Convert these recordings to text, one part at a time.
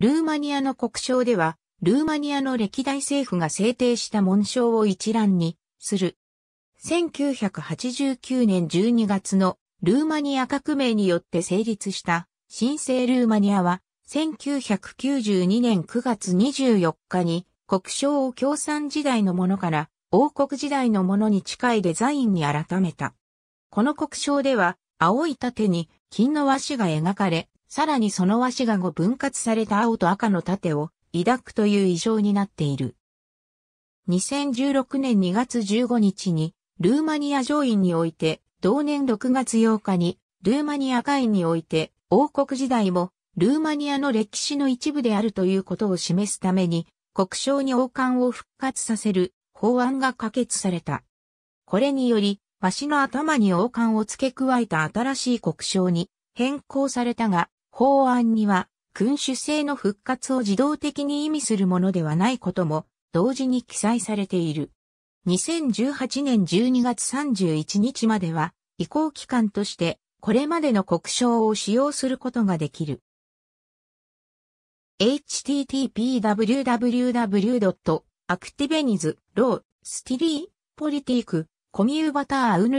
ルーマニアの国章では、ルーマニアの歴代政府が制定した紋章を一覧にする。1989年12月のルーマニア革命によって成立した新生ルーマニアは、1992年9月24日に国章を共産時代のものから王国時代のものに近いデザインに改めた。この国章では青い盾に金の和紙が描かれ、さらにその和紙が5分割された青と赤の盾を抱くという異常になっている。2016年2月15日に、ルーマニア上院において、同年6月8日に、ルーマニア下院において、王国時代も、ルーマニアの歴史の一部であるということを示すために、国章に王冠を復活させる法案が可決された。これにより、わしの頭に王冠を付け加えた新しい国章に変更されたが、法案には、君主制の復活を自動的に意味するものではないことも同時に記載されている。2018年12月31日までは移行期間としてこれまでの国章を使用することができる。http://www.activenies.law/politico/commutator unui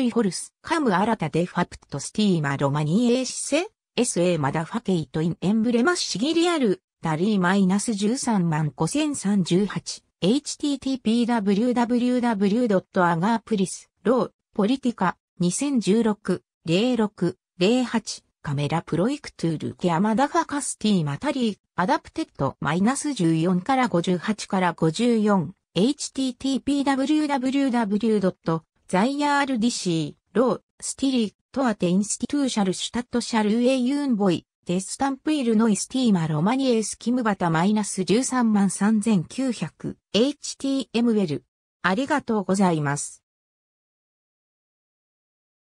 hols cam arata de facto stima romaniense SA マダファケイトインエンブレマッシギリアル、ダリーマイナス13万5 3 8 httpwww.agarplis、ロー、ポリティカ、2016、06、08、カメラプロイクトゥールケアマダファカスティマタリー、アダプテッドマイナス14から58から54、h t t p w w w ザイヤールディシー、ロー、スティリー、トアテインスティトゥーシャルシュタットシャルウェイユンボイ、デスタンプイルノイスティーマロマニエスキムバタマイナス13万3900、HTML。ありがとうございます。